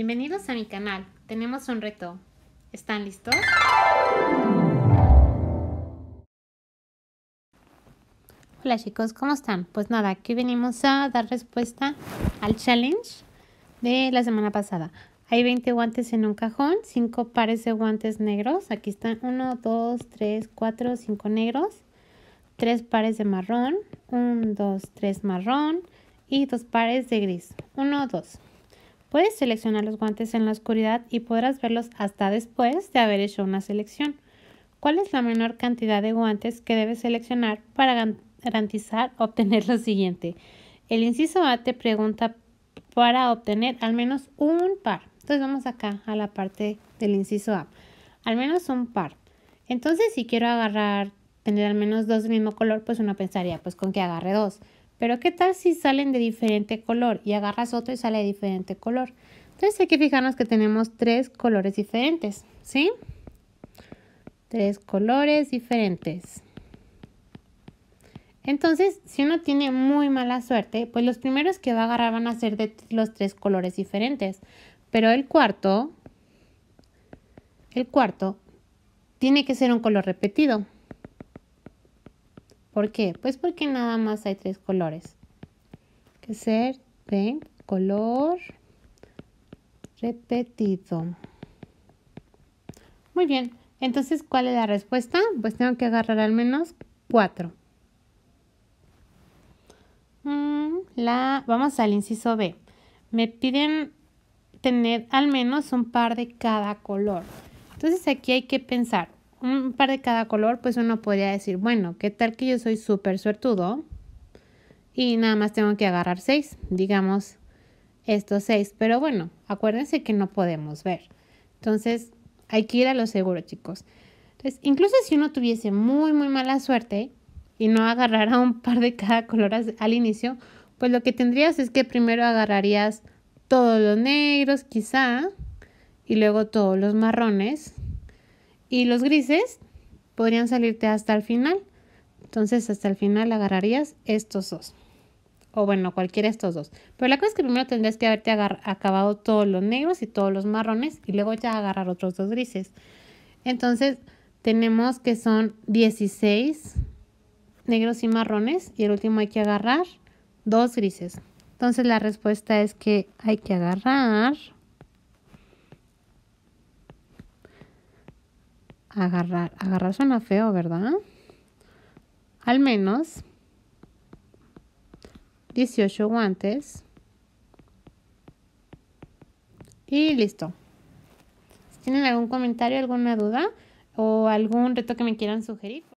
Bienvenidos a mi canal. Tenemos un reto. ¿Están listos? Hola chicos, ¿cómo están? Pues nada, aquí venimos a dar respuesta al challenge de la semana pasada. Hay 20 guantes en un cajón, 5 pares de guantes negros. Aquí están 1, 2, 3, 4, 5 negros, 3 pares de marrón, 1, 2, 3 marrón y 2 pares de gris. 1, 2. Puedes seleccionar los guantes en la oscuridad y podrás verlos hasta después de haber hecho una selección. ¿Cuál es la menor cantidad de guantes que debes seleccionar para garantizar obtener lo siguiente? El inciso A te pregunta para obtener al menos un par. Entonces vamos acá a la parte del inciso A. Al menos un par. Entonces si quiero agarrar, tener al menos dos del mismo color, pues uno pensaría, pues con que agarre dos. Pero ¿qué tal si salen de diferente color y agarras otro y sale de diferente color? Entonces hay que fijarnos que tenemos tres colores diferentes, ¿sí? Tres colores diferentes. Entonces, si uno tiene muy mala suerte, pues los primeros que va a agarrar van a ser de los tres colores diferentes. Pero el cuarto, el cuarto, tiene que ser un color repetido. ¿Por qué? Pues porque nada más hay tres colores. Que ser, ven, color repetido. Muy bien, entonces, ¿cuál es la respuesta? Pues tengo que agarrar al menos cuatro. Mm, la, vamos al inciso B. Me piden tener al menos un par de cada color. Entonces aquí hay que pensar, un par de cada color, pues uno podría decir, bueno, ¿qué tal que yo soy súper suertudo? Y nada más tengo que agarrar seis, digamos estos seis. Pero bueno, acuérdense que no podemos ver. Entonces, hay que ir a lo seguro, chicos. Entonces, incluso si uno tuviese muy, muy mala suerte y no agarrara un par de cada color al inicio, pues lo que tendrías es que primero agarrarías todos los negros, quizá, y luego todos los marrones, y los grises podrían salirte hasta el final. Entonces hasta el final agarrarías estos dos. O bueno, cualquiera de estos dos. Pero la cosa es que primero tendrías que haberte acabado todos los negros y todos los marrones y luego ya agarrar otros dos grises. Entonces tenemos que son 16 negros y marrones y el último hay que agarrar dos grises. Entonces la respuesta es que hay que agarrar agarrar. Agarrar suena feo, ¿verdad? Al menos 18 guantes. Y listo. Si tienen algún comentario, alguna duda o algún reto que me quieran sugerir.